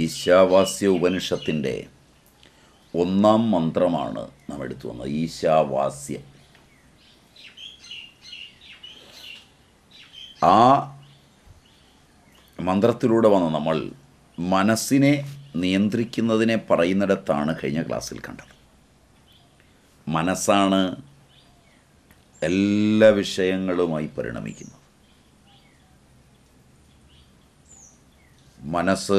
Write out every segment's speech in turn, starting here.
ഈശാവാസ്യ ഉപനിഷത്തിൻ്റെ ഒന്നാം മന്ത്രമാണ് നാം എടുത്തു വന്നത് ഈശാവാസ്യ ആ മന്ത്രത്തിലൂടെ വന്ന നമ്മൾ മനസ്സിനെ നിയന്ത്രിക്കുന്നതിനെ പറയുന്നിടത്താണ് കഴിഞ്ഞ ക്ലാസ്സിൽ കണ്ടത് മനസ്സാണ് എല്ലാ വിഷയങ്ങളുമായി പരിണമിക്കുന്നത് മനസ്സ്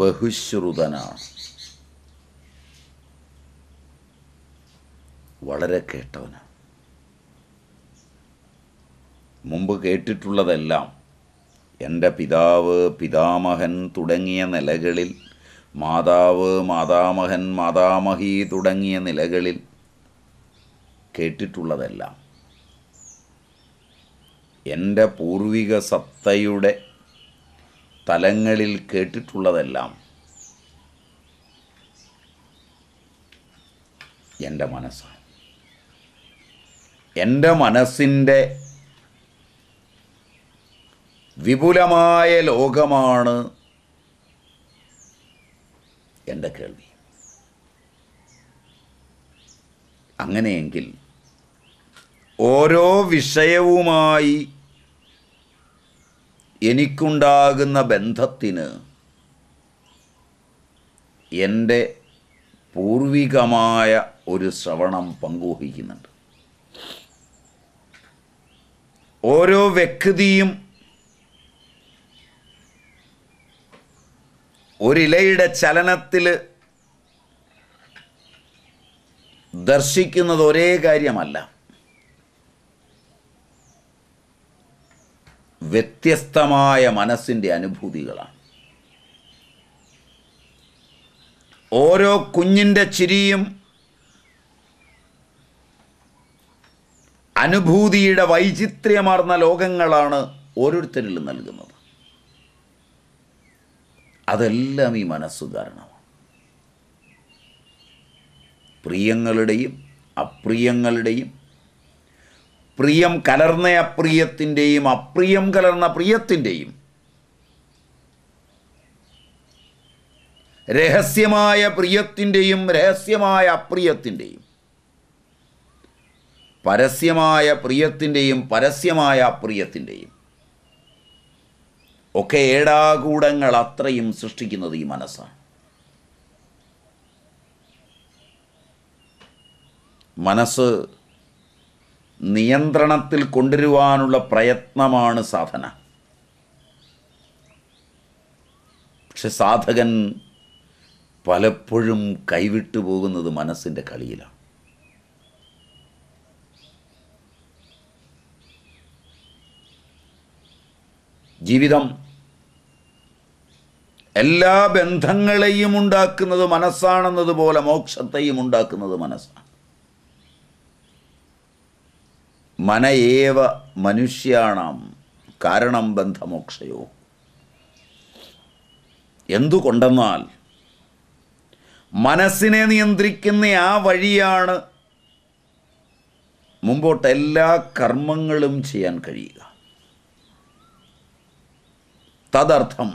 ബഹുശ്രുതന വളരെ കേട്ടവനാണ് മുമ്പ് കേട്ടിട്ടുള്ളതെല്ലാം എൻ്റെ പിതാവ് പിതാമഹൻ തുടങ്ങിയ നിലകളിൽ മാതാവ് മാതാമഹൻ മാതാമഹി തുടങ്ങിയ നിലകളിൽ കേട്ടിട്ടുള്ളതെല്ലാം എൻ്റെ പൂർവിക സത്തയുടെ സ്ഥലങ്ങളിൽ കേട്ടിട്ടുള്ളതെല്ലാം എൻ്റെ മനസ്സാണ് എൻ്റെ മനസ്സിൻ്റെ വിപുലമായ ലോകമാണ് എൻ്റെ കേൾവി അങ്ങനെയെങ്കിൽ ഓരോ വിഷയവുമായി എനിക്കുണ്ടാകുന്ന ബന്ധത്തിന് എൻ്റെ പൂർവികമായ ഒരു ശ്രവണം പങ്കുവഹിക്കുന്നുണ്ട് ഓരോ വ്യക്തിയും ഒരിലയുടെ ചലനത്തിൽ ദർശിക്കുന്നത് ഒരേ കാര്യമല്ല വ്യത്യസ്തമായ മനസ്സിൻ്റെ അനുഭൂതികളാണ് ഓരോ കുഞ്ഞിൻ്റെ ചിരിയും അനുഭൂതിയുടെ വൈചിത്ര്യമാർന്ന ലോകങ്ങളാണ് ഓരോരുത്തരിലും നൽകുന്നത് അതെല്ലാം ഈ മനസ്സ് കാരണമാണ് പ്രിയങ്ങളുടെയും അപ്രിയങ്ങളുടെയും പ്രിയം കലർന്ന അപ്രിയത്തിൻ്റെയും അപ്രിയം കലർന്ന പ്രിയത്തിൻ്റെയും രഹസ്യമായ പ്രിയത്തിൻ്റെയും രഹസ്യമായ അപ്രിയത്തിൻ്റെയും പരസ്യമായ പ്രിയത്തിൻ്റെയും പരസ്യമായ അപ്രിയത്തിൻ്റെയും ഒക്കെ ഏടാകൂടങ്ങൾ അത്രയും സൃഷ്ടിക്കുന്നത് ഈ മനസ്സാണ് മനസ്സ് നിയന്ത്രണത്തിൽ കൊണ്ടുവരുവാനുള്ള പ്രയത്നമാണ് സാധന പക്ഷെ സാധകൻ പലപ്പോഴും കൈവിട്ടു പോകുന്നത് മനസ്സിൻ്റെ കളിയിലാണ് ജീവിതം എല്ലാ ബന്ധങ്ങളെയും ഉണ്ടാക്കുന്നത് മനസ്സാണെന്നതുപോലെ മോക്ഷത്തെയും ഉണ്ടാക്കുന്നത് മനസ്സാണ് മനയേവ മനുഷ്യാണം കാരണം ബന്ധമോക്ഷയോ എന്തുകൊണ്ടെന്നാൽ മനസ്സിനെ നിയന്ത്രിക്കുന്ന ആ വഴിയാണ് മുമ്പോട്ട് എല്ലാ കർമ്മങ്ങളും ചെയ്യാൻ കഴിയുക തദർത്ഥം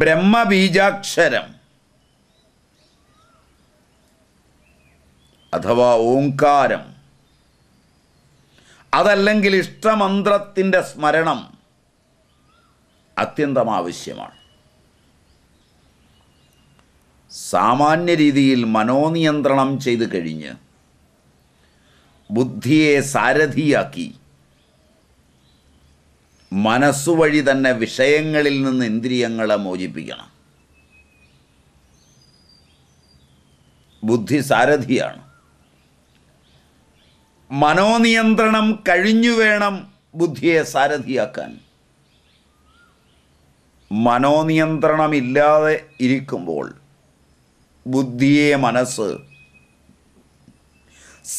ബ്രഹ്മബീജാക്ഷരം അഥവാ ഓങ്കാരം അതല്ലെങ്കിൽ ഇഷ്ടമന്ത്രത്തിൻ്റെ സ്മരണം അത്യന്തം ആവശ്യമാണ് സാമാന്യ രീതിയിൽ മനോനിയന്ത്രണം ചെയ്തു കഴിഞ്ഞ് ബുദ്ധിയെ സാരഥിയാക്കി മനസ്സുവഴി തന്നെ വിഷയങ്ങളിൽ നിന്ന് ഇന്ദ്രിയങ്ങളെ മോചിപ്പിക്കണം ബുദ്ധി സാരഥിയാണ് മനോനിയന്ത്രണം കഴിഞ്ഞു വേണം ബുദ്ധിയെ സാരഥിയാക്കാൻ മനോനിയന്ത്രണമില്ലാതെ ഇരിക്കുമ്പോൾ ബുദ്ധിയെ മനസ്സ്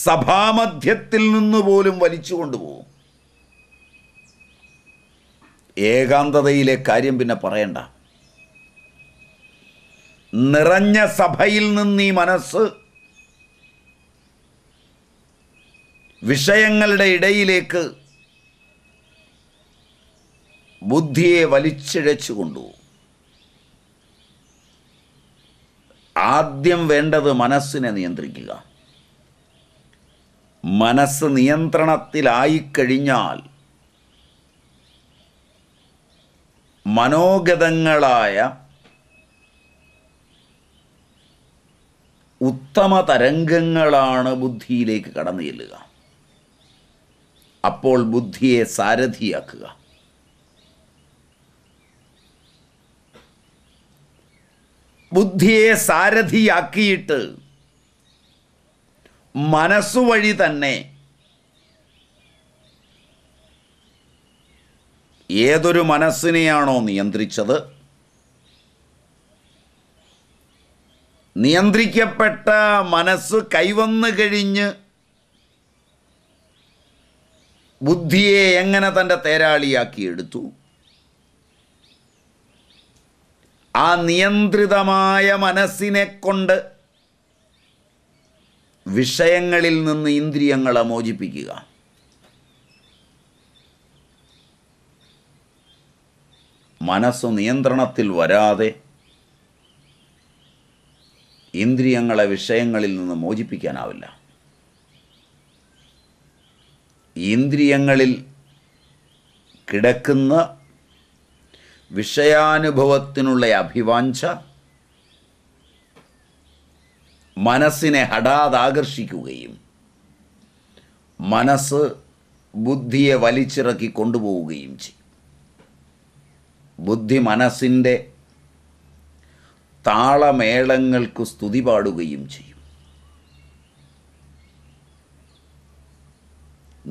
സഭാമധ്യത്തിൽ നിന്ന് പോലും വലിച്ചു കൊണ്ടുപോകും ഏകാന്തതയിലെ കാര്യം പിന്നെ പറയണ്ട നിറഞ്ഞ സഭയിൽ നിന്ന് ഈ മനസ്സ് വിഷയങ്ങളുടെ ഇടയിലേക്ക് ബുദ്ധിയെ വലിച്ചിഴച്ചു കൊണ്ടുപോകും ആദ്യം വേണ്ടത് മനസ്സിനെ നിയന്ത്രിക്കുക മനസ്സ് നിയന്ത്രണത്തിലായിക്കഴിഞ്ഞാൽ മനോഗതങ്ങളായ ഉത്തമ തരംഗങ്ങളാണ് ബുദ്ധിയിലേക്ക് കടന്നു ചെല്ലുക അപ്പോൾ ബുദ്ധിയെ സാരഥിയാക്കുക ബുദ്ധിയെ സാരഥിയാക്കിയിട്ട് മനസ്സുവഴി തന്നെ ഏതൊരു മനസ്സിനെയാണോ നിയന്ത്രിച്ചത് നിയന്ത്രിക്കപ്പെട്ട മനസ്സ് കൈവന്നു കഴിഞ്ഞ് ബുദ്ധിയെ എങ്ങനെ തൻ്റെ തേരാളിയാക്കി എടുത്തു ആ നിയന്ത്രിതമായ മനസ്സിനെ കൊണ്ട് വിഷയങ്ങളിൽ നിന്ന് ഇന്ദ്രിയങ്ങളെ മോചിപ്പിക്കുക മനസ്സ് നിയന്ത്രണത്തിൽ വരാതെ ഇന്ദ്രിയങ്ങളെ വിഷയങ്ങളിൽ നിന്ന് മോചിപ്പിക്കാനാവില്ല ഇന്ദ്രിയങ്ങളിൽ കിടക്കുന്ന വിഷയാനുഭവത്തിനുള്ള അഭിവാഞ്ച മനസ്സിനെ ഹടാതാകർഷിക്കുകയും മനസ്സ് ബുദ്ധിയെ വലിച്ചിറക്കി കൊണ്ടുപോവുകയും ചെയ്യും ബുദ്ധി മനസ്സിൻ്റെ താളമേളങ്ങൾക്ക് സ്തുതി പാടുകയും ചെയ്യും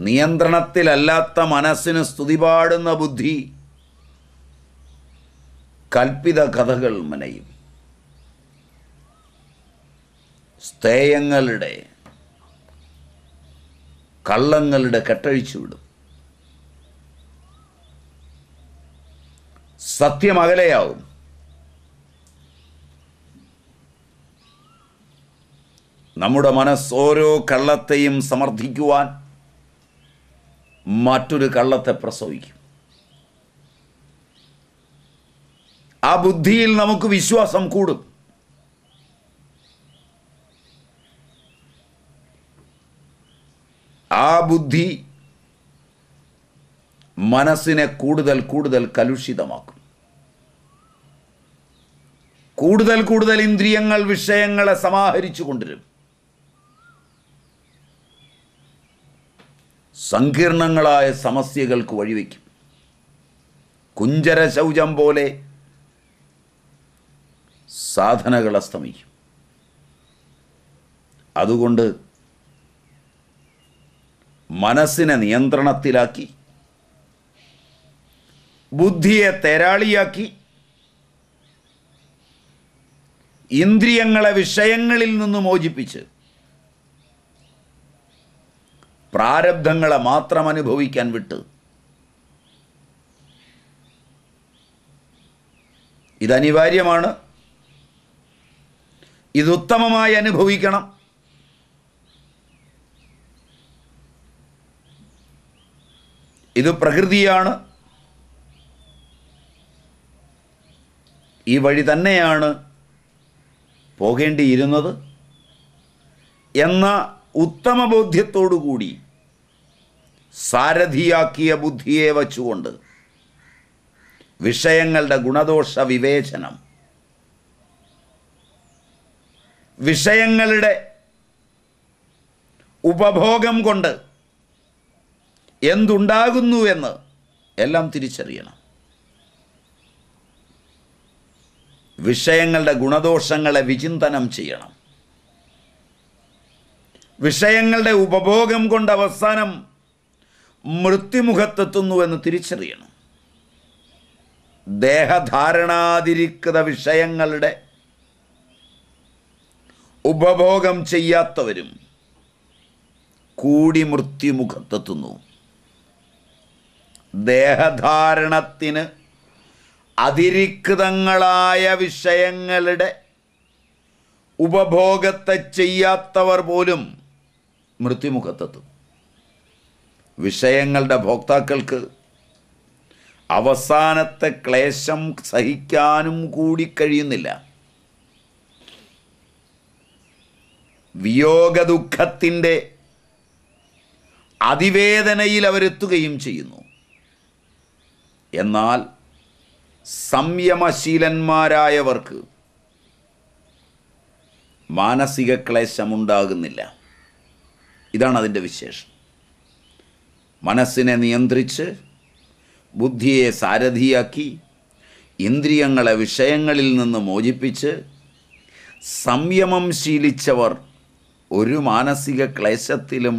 നിയന്ത്രണത്തിലല്ലാത്ത മനസ്സിന് സ്തുതി പാടുന്ന ബുദ്ധി കൽപ്പിത കഥകൾ മനയും സ്തേയങ്ങളുടെ കള്ളങ്ങളുടെ കെട്ടഴിച്ചുവിടും സത്യം അകലെയാവും നമ്മുടെ മനസ്സ് ഓരോ കള്ളത്തെയും സമർത്ഥിക്കുവാൻ മറ്റൊരു കള്ളത്തെ പ്രസവിക്കും ആ ബുദ്ധിയിൽ നമുക്ക് വിശ്വാസം കൂടും ആ ബുദ്ധി മനസ്സിനെ കൂടുതൽ കൂടുതൽ കലുഷിതമാക്കും കൂടുതൽ കൂടുതൽ ഇന്ദ്രിയങ്ങൾ വിഷയങ്ങളെ സമാഹരിച്ചു കൊണ്ടിരും സങ്കീർണങ്ങളായ സമസ്യകൾക്ക് വഴിവെക്കും കുഞ്ചര ശൗചം പോലെ സാധനകൾ അസ്തമിക്കും അതുകൊണ്ട് മനസ്സിനെ നിയന്ത്രണത്തിലാക്കി ബുദ്ധിയെ തെരാളിയാക്കി ഇന്ദ്രിയങ്ങളെ വിഷയങ്ങളിൽ നിന്ന് മോചിപ്പിച്ച് പ്രാരബ്ധങ്ങളെ മാത്രം അനുഭവിക്കാൻ വിട്ട് ഇതനിവാര്യമാണ് ഇതുത്തമമായി അനുഭവിക്കണം ഇത് പ്രകൃതിയാണ് ഈ വഴി തന്നെയാണ് പോകേണ്ടിയിരുന്നത് എന്ന ഉത്തമബോധ്യത്തോടു കൂടി സാരഥിയാക്കിയ ബുദ്ധിയെ വച്ചുകൊണ്ട് വിഷയങ്ങളുടെ ഗുണദോഷ വിവേചനം വിഷയങ്ങളുടെ ഉപഭോഗം കൊണ്ട് എന്തുണ്ടാകുന്നുവെന്ന് എല്ലാം തിരിച്ചറിയണം വിഷയങ്ങളുടെ ഗുണദോഷങ്ങളെ വിചിന്തനം ചെയ്യണം വിഷയങ്ങളുടെ ഉപഭോഗം കൊണ്ട് അവസാനം മൃത്യുമുഖത്തെത്തുന്നു എന്ന് തിരിച്ചറിയണം ദേഹധാരണാതിരിക്കുന്ന വിഷയങ്ങളുടെ ഉപഭോഗം ചെയ്യാത്തവരും കൂടി മൃത്യുമുഖത്തെത്തുന്നു ദേഹധാരണത്തിന് അതിരിക്തങ്ങളായ വിഷയങ്ങളുടെ ഉപഭോഗത്തെ ചെയ്യാത്തവർ പോലും മൃത്യുമുഖത്തെത്തും വിഷയങ്ങളുടെ ഭോക്താക്കൾക്ക് അവസാനത്തെ ക്ലേശം സഹിക്കാനും കൂടി കഴിയുന്നില്ല വിയോഗദുഃഖത്തിൻ്റെ അതിവേദനയിൽ അവരെത്തുകയും ചെയ്യുന്നു എന്നാൽ സംയമശീലന്മാരായവർക്ക് മാനസിക ക്ലേശമുണ്ടാകുന്നില്ല ഇതാണ് അതിൻ്റെ വിശേഷം മനസ്സിനെ നിയന്ത്രിച്ച് ബുദ്ധിയെ സാരഥിയാക്കി ഇന്ദ്രിയങ്ങളെ വിഷയങ്ങളിൽ നിന്ന് മോചിപ്പിച്ച് സംയമം ശീലിച്ചവർ ഒരു മാനസിക ക്ലേശത്തിലും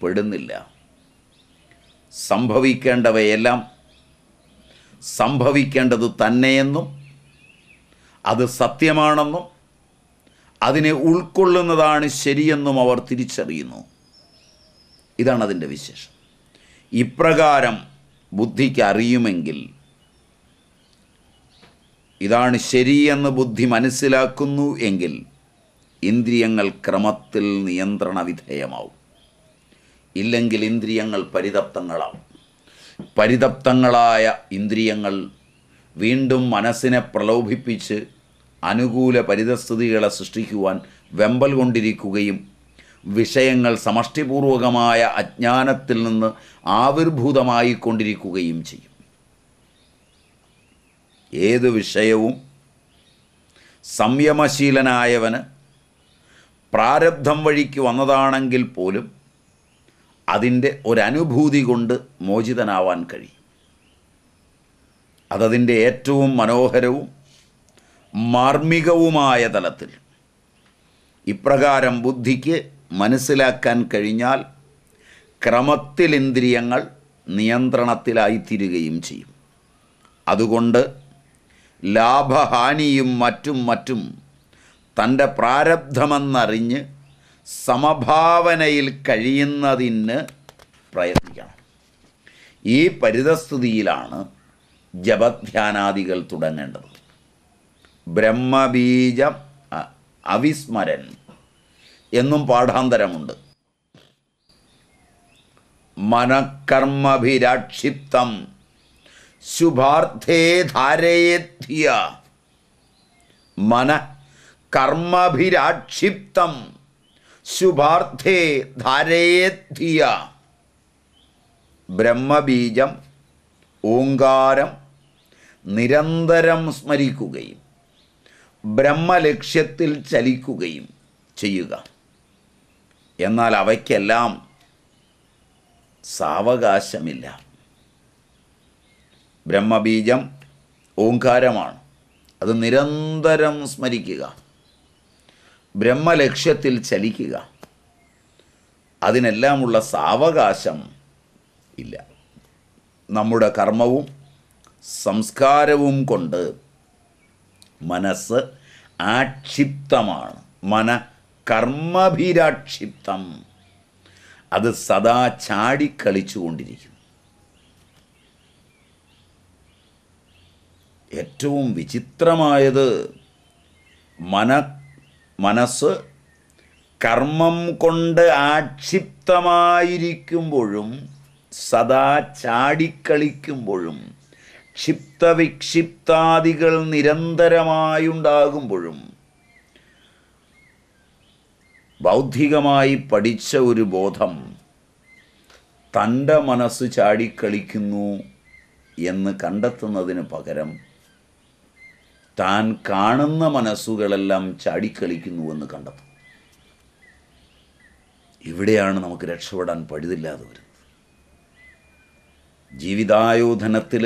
പെടുന്നില്ല സംഭവിക്കേണ്ടവയെല്ലാം സംഭവിക്കേണ്ടത് തന്നെയെന്നും അത് സത്യമാണെന്നും അതിനെ ഉൾക്കൊള്ളുന്നതാണ് ശരിയെന്നും അവർ തിരിച്ചറിയുന്നു ഇതാണ് അതിൻ്റെ വിശേഷം ഇപ്രകാരം ബുദ്ധിക്ക് അറിയുമെങ്കിൽ ഇതാണ് ശരിയെന്ന് ബുദ്ധി മനസ്സിലാക്കുന്നു എങ്കിൽ ഇന്ദ്രിയങ്ങൾ ക്രമത്തിൽ നിയന്ത്രണ വിധേയമാവും ഇല്ലെങ്കിൽ ഇന്ദ്രിയങ്ങൾ പരിതപ്തങ്ങളാവും പരിതപ്തങ്ങളായ ഇന്ദ്രിയങ്ങൾ വീണ്ടും മനസ്സിനെ പ്രലോഭിപ്പിച്ച് അനുകൂല പരിതസ്ഥിതികളെ സൃഷ്ടിക്കുവാൻ വെമ്പൽ കൊണ്ടിരിക്കുകയും വിഷയങ്ങൾ സമഷ്ടിപൂർവകമായ അജ്ഞാനത്തിൽ നിന്ന് ആവിർഭൂതമായി കൊണ്ടിരിക്കുകയും ചെയ്യും ഏത് വിഷയവും സംയമശീലനായവന് പ്രാരബ്ധം വഴിക്ക് വന്നതാണെങ്കിൽ പോലും അതിൻ്റെ ഒരനുഭൂതി കൊണ്ട് മോചിതനാവാൻ കഴിയും അതതിൻ്റെ ഏറ്റവും മനോഹരവും മാർമികവുമായ തലത്തിൽ ഇപ്രകാരം ബുദ്ധിക്ക് മനസ്സിലാക്കാൻ കഴിഞ്ഞാൽ ക്രമത്തിൽ ഇന്ദ്രിയങ്ങൾ നിയന്ത്രണത്തിലായിത്തീരുകയും ചെയ്യും അതുകൊണ്ട് ലാഭഹാനിയും മറ്റും മറ്റും തൻ്റെ പ്രാരബ്ധമെന്നറിഞ്ഞ് സമഭാവനയിൽ കഴിയുന്നതിന് പ്രയത്നിക്കണം ഈ പരിതസ്ഥിതിയിലാണ് ജപധ്യാനാദികൾ തുടങ്ങേണ്ടത് ബ്രഹ്മബീജം അവിസ്മരൻ എന്നും പാഠാന്തരമുണ്ട് മനക്കർമ്മഭിരാക്ഷിപ്തം ശുഭാർത്ഥേ ധാരയെത്തിയ മന കർമ്മഭിരാക്ഷിപ്തം ശുഭാർത്ഥേ ധാരയെത്തിയ ബ്രഹ്മബീജം ഓങ്കാരം നിരന്തരം സ്മരിക്കുകയും ബ്രഹ്മലക്ഷ്യത്തിൽ ചലിക്കുകയും ചെയ്യുക എന്നാൽ അവയ്ക്കെല്ലാം സാവകാശമില്ല ബ്രഹ്മബീജം ഓങ്കാരമാണ് അത് നിരന്തരം സ്മരിക്കുക ബ്രഹ്മലക്ഷ്യത്തിൽ ചലിക്കുക അതിനെല്ലാമുള്ള സാവകാശം ഇല്ല നമ്മുടെ കർമ്മവും സംസ്കാരവും കൊണ്ട് മനസ്സ് ആക്ഷിപ്തമാണ് മന കർമ്മഭിരാക്ഷിപ്തം അത് സദാ കൊണ്ടിരിക്കുന്നു ഏറ്റവും വിചിത്രമായത് മന മനസ്സ് കർമ്മം കൊണ്ട് ആക്ഷിപ്തമായിരിക്കുമ്പോഴും സദാ ചാടിക്കളിക്കുമ്പോഴും ക്ഷിപ്തവിക്ഷിപ്താദികൾ നിരന്തരമായുണ്ടാകുമ്പോഴും ബൗദ്ധികമായി പഠിച്ച ഒരു ബോധം തൻ്റെ മനസ്സ് ചാടിക്കളിക്കുന്നു എന്ന് കണ്ടെത്തുന്നതിന് പകരം താൻ കാണുന്ന മനസ്സുകളെല്ലാം ചാടിക്കളിക്കുന്നുവെന്ന് കണ്ടെത്തും ഇവിടെയാണ് നമുക്ക് രക്ഷപ്പെടാൻ പഴുതില്ലാതെ വരുന്നത് ജീവിതായോധനത്തിൽ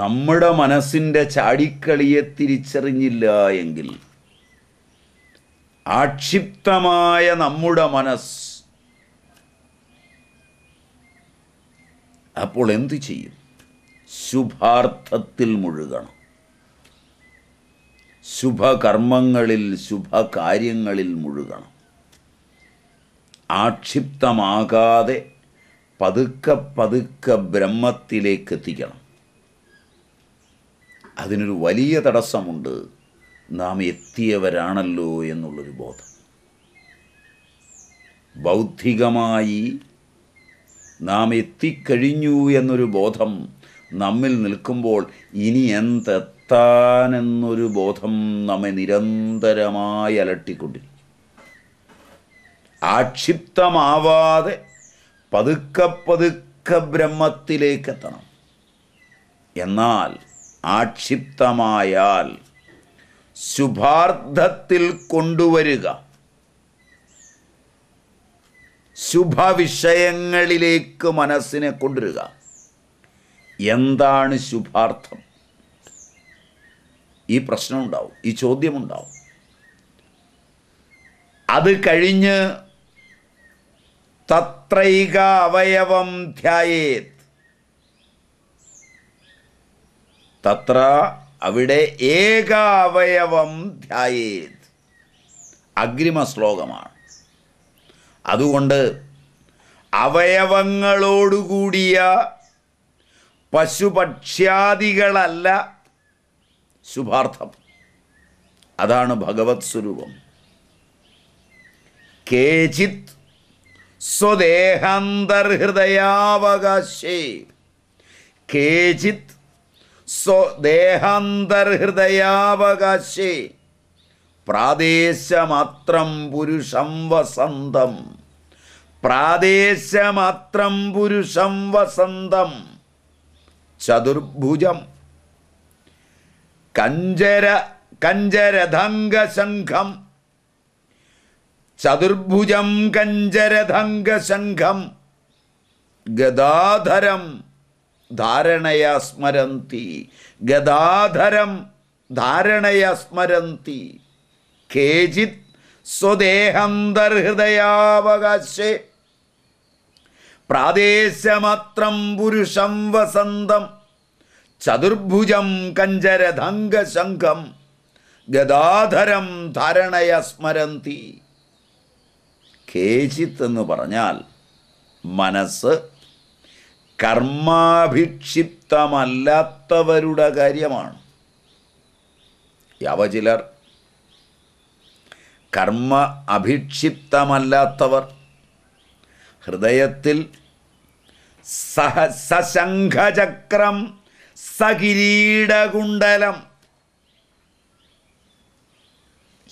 നമ്മുടെ മനസ്സിൻ്റെ ചാടിക്കളിയെ തിരിച്ചറിഞ്ഞില്ല എങ്കിൽ ആക്ഷിപ്തമായ നമ്മുടെ മനസ്സ് അപ്പോൾ എന്തു ചെയ്യും ശുഭാർത്ഥത്തിൽ മുഴുകണം ശുഭകർമ്മങ്ങളിൽ ശുഭകാര്യങ്ങളിൽ മുഴുകണം ആക്ഷിപ്തമാകാതെ പതുക്കെ പതുക്കെ ബ്രഹ്മത്തിലേക്ക് എത്തിക്കണം അതിനൊരു വലിയ തടസ്സമുണ്ട് നാം എത്തിയവരാണല്ലോ എന്നുള്ളൊരു ബോധം ബൗദ്ധികമായി നാം എത്തിക്കഴിഞ്ഞു എന്നൊരു ബോധം നമ്മിൽ നിൽക്കുമ്പോൾ ഇനി എന്തെത്താനെന്നൊരു ബോധം നമ്മെ നിരന്തരമായി അലട്ടിക്കൊണ്ടിരിക്കും ആക്ഷിപ്തമാവാതെ പതുക്കെ പതുക്കെ ബ്രഹ്മത്തിലേക്കെത്തണം എന്നാൽ ആക്ഷിപ്തമായാൽ ശുഭാർത്ഥത്തിൽ കൊണ്ടുവരിക ശുഭവിഷയങ്ങളിലേക്ക് മനസ്സിനെ കൊണ്ടുവരിക എന്താണ് ശുഭാർത്ഥം ഈ പ്രശ്നമുണ്ടാവും ഈ ചോദ്യമുണ്ടാവും അത് കഴിഞ്ഞ് തത്രൈക അവയവം ധ്യായേത് തത്ര അവിടെ ഏകാവയവം ധ്യായേത് അഗ്രിമ ശ്ലോകമാണ് അതുകൊണ്ട് അവയവങ്ങളോടുകൂടിയ പശുപക്ഷ്യാദികളല്ല ശുഭാർത്ഥം അതാണ് ഭഗവത് സ്വരൂപം കേചിത് സ്വദേഹാന്തർഹൃദയാവകാശേ കേചിത് സ്വദേഹാന്തർഹൃദയാവകാശേ പ്രാദേശമാത്രം പുരുഷം വസന്തം പ്രാദേശമാത്രം പുരുഷം വസന്തം ചതുർഭുജം കഞ്ചര കഞ്ചരഥംഗശംഖം ചതുർഭുജം കഞ്ചരഥംഗശംഖം ഗദാധരം ധാരണയാ സ്മരന്തി ഗദാധരം ധാരണയാ സ്മരന്തി കേചിത് സ്വദേഹന്തർഹൃദയാവകാശേ പ്രാദേശമത്രം പുരുഷം വസന്തം ചതുർഭുജം കഞ്ചരധംഗശംഖം ഗദാധരം ധാരണയ സ്മരന്തി കേചിത്ത് എന്ന് പറഞ്ഞാൽ മനസ്സ് കർമാഭിക്ഷിപ്തമല്ലാത്തവരുടെ കാര്യമാണ് അവ ചിലർ കർമ്മ അഭിക്ഷിപ്തമല്ലാത്തവർ ഹൃദയത്തിൽ സഹ സശംഖചക്രം സകിരീടകുണ്ടലം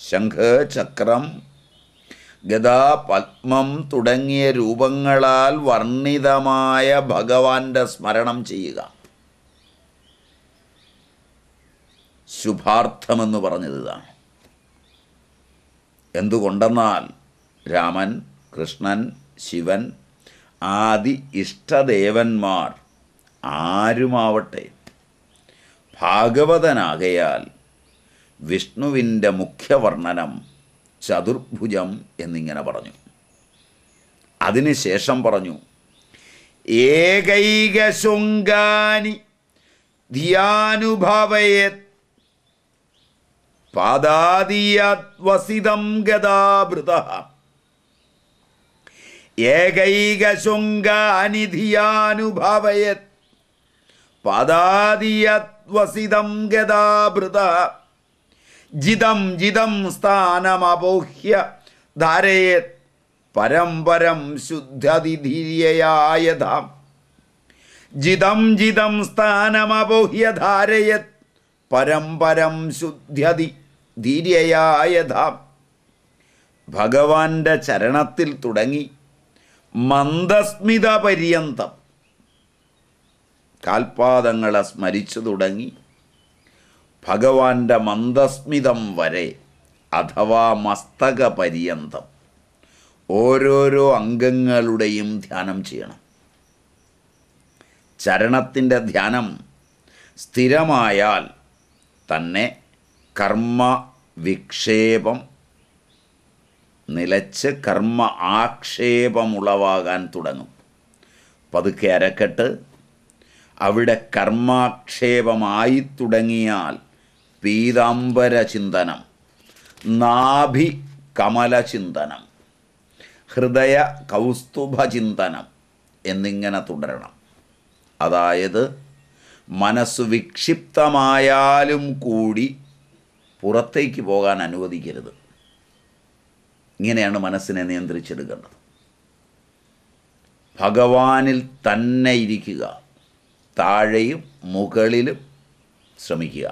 ശംഖചക്രം ഗദാ പത്മം തുടങ്ങിയ രൂപങ്ങളാൽ വർണ്ണിതമായ ഭഗവാന്റെ സ്മരണം ചെയ്യുക ശുഭാർത്ഥമെന്ന് പറഞ്ഞത് ഇതാണ് എന്തുകൊണ്ടെന്നാൽ രാമൻ കൃഷ്ണൻ ശിവൻ ആദി ഇഷ്ടദേവന്മാർ ആരുമാവട്ടെ ഭാഗവതനാകയാൽ വിഷ്ണുവിൻ്റെ മുഖ്യവർണ്ണനം ചതുർഭുജം എന്നിങ്ങനെ പറഞ്ഞു അതിനുശേഷം പറഞ്ഞു ഏകൈക ശുങ്കാനി ധിയാനുഭവയത് പാദാദിയത്വസിതം ഗതാഭൃത ഏകൈക ശുങ്കാനി ധിയാനുഭവയത് പാദാദിയത്വസിതം ഗതാഭൃത ജിതം ജിതം സ്ഥാനമപോഹ്യ ധാരയെ പരമ്പരം ശുദ്ധതിധീര്യയായത ജിതം ജിതം സ്ഥാനമപോഹ്യ ധാരയത് പരമ്പരം ശുദ്ധതി ധീര്യയായത ഭഗവാന്റെ ചരണത്തിൽ തുടങ്ങി മന്ദസ്മിത പര്യന്തം കാൽപാദങ്ങളെ സ്മരിച്ചു തുടങ്ങി ഭഗവാന്റെ മന്ദസ്മിതം വരെ അഥവാ മസ്തക പര്യന്തം ഓരോരോ അംഗങ്ങളുടെയും ധ്യാനം ചെയ്യണം ചരണത്തിൻ്റെ ധ്യാനം സ്ഥിരമായാൽ തന്നെ കർമ്മ വിക്ഷേപം നിലച്ച് കർമ്മ ആക്ഷേപമുളവാകാൻ തുടങ്ങും പതുക്കെ അരക്കെട്ട് അവിടെ കർമാക്ഷേപമായി തുടങ്ങിയാൽ ചിന്തനം നാഭി കമല ചിന്തനം ഹൃദയ ചിന്തനം എന്നിങ്ങനെ തുടരണം അതായത് മനസ്സ് വിക്ഷിപ്തമായാലും കൂടി പുറത്തേക്ക് പോകാൻ അനുവദിക്കരുത് ഇങ്ങനെയാണ് മനസ്സിനെ നിയന്ത്രിച്ചെടുക്കേണ്ടത് ഭഗവാനിൽ തന്നെ ഇരിക്കുക താഴെയും മുകളിലും ശ്രമിക്കുക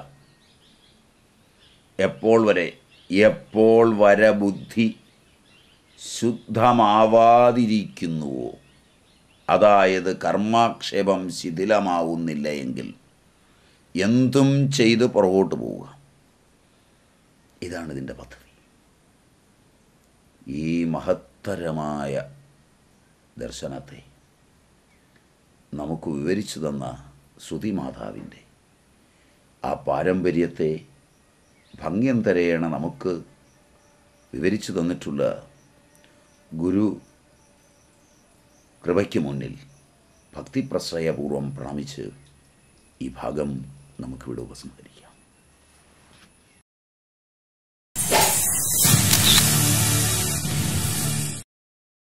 എപ്പോൾ വരെ എപ്പോൾ വരെ ബുദ്ധി ശുദ്ധമാവാതിരിക്കുന്നുവോ അതായത് കർമാക്ഷേപം ശിഥിലമാവുന്നില്ല എങ്കിൽ എന്തും ചെയ്ത് പുറകോട്ട് പോവുക ഇതാണ് ഇതിൻ്റെ പദ്ധതി ഈ മഹത്തരമായ ദർശനത്തെ നമുക്ക് വിവരിച്ചു തന്ന ശ്രുതി മാതാവിൻ്റെ ആ പാരമ്പര്യത്തെ ഭംഗ്യം തരേണ നമുക്ക് വിവരിച്ചു തന്നിട്ടുള്ള ഗുരു കൃപയ്ക്ക് മുന്നിൽ ഭക്തിപ്രശ്രയപൂർവം പ്രണമിച്ച് ഈ ഭാഗം നമുക്കിവിടെ ഉപസംഹരിക്കാം